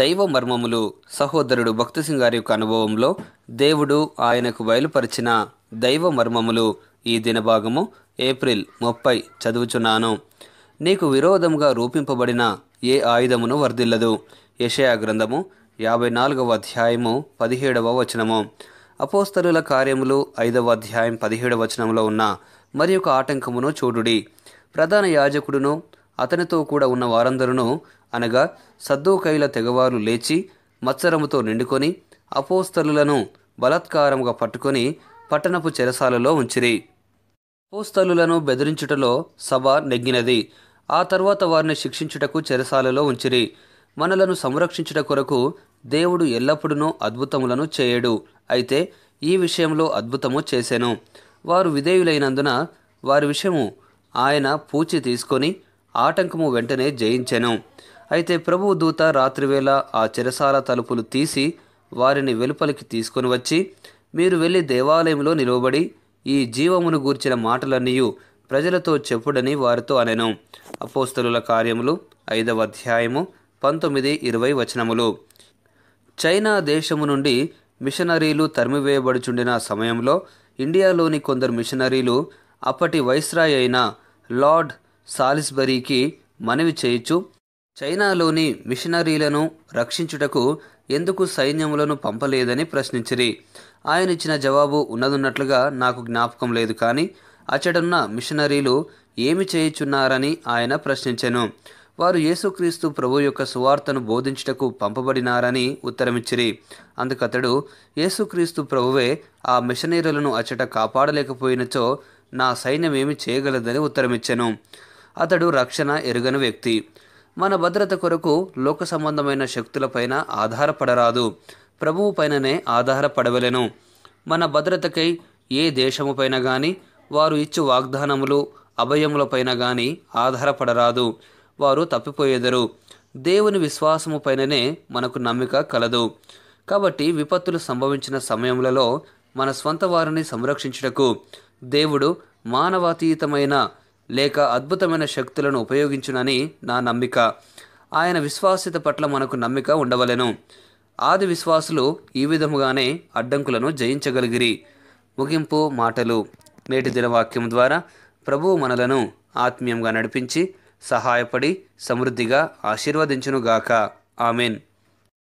దైవ మర్మములు సహోదరుడు భక్తి గారి యొక్క అనుభవంలో దేవుడు ఆయనకు బయలుపరిచిన దైవ మర్మములు ఈ దినభాగము ఏప్రిల్ ముప్పై చదువుచున్నాను నీకు విరోధంగా రూపింపబడిన ఏ ఆయుధమును వర్ధిల్లదు యషయా గ్రంథము యాభై నాలుగవ అధ్యాయము పదిహేడవ వచనము అపోస్తరుల కార్యములు ఐదవ అధ్యాయం పదిహేడవ వచనంలో ఉన్న మరి ఆటంకమును చూడుడి ప్రధాన యాజకుడును అతనితో కూడా ఉన్న వారందరును అనగా సద్దోకైల తెగవారు లేచి మత్సరముతో నిండుకొని అపోస్తలులను బలత్కారముగా పట్టుకొని పట్టణపు చెరసాలలో ఉంచిరి అపోస్తలులను బెదిరించుటలో సభ నెగ్గినది ఆ తర్వాత వారిని శిక్షించుటకు చెరసాలలో ఉంచిరి మనలను సంరక్షించుట కొరకు దేవుడు ఎల్లప్పుడూ అద్భుతములను చేయడు అయితే ఈ విషయంలో అద్భుతము చేశాను వారు విధేయులైనందున వారి విషయము ఆయన పూచి తీసుకొని ఆటంకము వెంటనే జయించెను అయితే ప్రభు దూత రాత్రివేళ ఆ చిరసాల తలుపులు తీసి వారిని వెలుపలికి తీసుకొని వచ్చి మీరు వెళ్ళి దేవాలయంలో నిలవబడి ఈ జీవమును గూర్చిన మాటలన్నీ ప్రజలతో చెప్పుడని వారితో అనెను అపోస్తలుల కార్యములు ఐదవ అధ్యాయము పంతొమ్మిది ఇరవై వచనములు చైనా దేశము నుండి మిషనరీలు తరిమివేయబడుచుండిన సమయంలో ఇండియాలోని కొందరు మిషనరీలు అప్పటి వైస్రాయ్ అయిన లార్డ్ సాలిస్బరీకి మనవి చేయొచ్చు చైనాలోని మిషనరీలను రక్షించుటకు ఎందుకు సైన్యములను పంపలేదని ప్రశ్నించిరి ఆయన ఇచ్చిన జవాబు ఉన్నదన్నట్లుగా నాకు జ్ఞాపకం లేదు కానీ అచ్చడున్న మిషనరీలు ఏమి చేయుచున్నారని ఆయన ప్రశ్నించెను వారు యేసుక్రీస్తు ప్రభు యొక్క సువార్తను బోధించుటకు పంపబడినారని ఉత్తరమిచ్చిరి అందుకతడు యేసుక్రీస్తు ప్రభువే ఆ మిషనరీలను అచ్చట కాపాడలేకపోయినచో నా సైన్యం ఏమి చేయగలదని ఉత్తరమిచ్చెను అతడు రక్షణ ఎరుగని వ్యక్తి మన భద్రత కొరకు లోక సంబంధమైన శక్తులపైన ఆధారపడరాదు ప్రభువు పైననే ఆధారపడవలెను మన భద్రతకై ఏ దేశముపైన కానీ వారు ఇచ్చు వాగ్దానములు అభయములపైన కానీ ఆధారపడరాదు వారు తప్పిపోయేదరు దేవుని విశ్వాసము పైననే మనకు నమ్మిక కలదు కాబట్టి విపత్తులు సంభవించిన సమయములలో మన స్వంత వారిని సంరక్షించుటకు దేవుడు మానవాతీతమైన లేక అద్భుతమైన శక్తులను ఉపయోగించునని నా నమ్మిక ఆయన విశ్వాసిత పట్ల మనకు నమ్మిక ఉండవలెను ఆది విశ్వాసులు ఈ విధముగానే అడ్డంకులను జయించగలిగిరి ముగింపు మాటలు నేటి దినవాక్యం ద్వారా ప్రభువు మనలను ఆత్మీయంగా నడిపించి సహాయపడి సమృద్ధిగా ఆశీర్వదించునుగాక ఆమెన్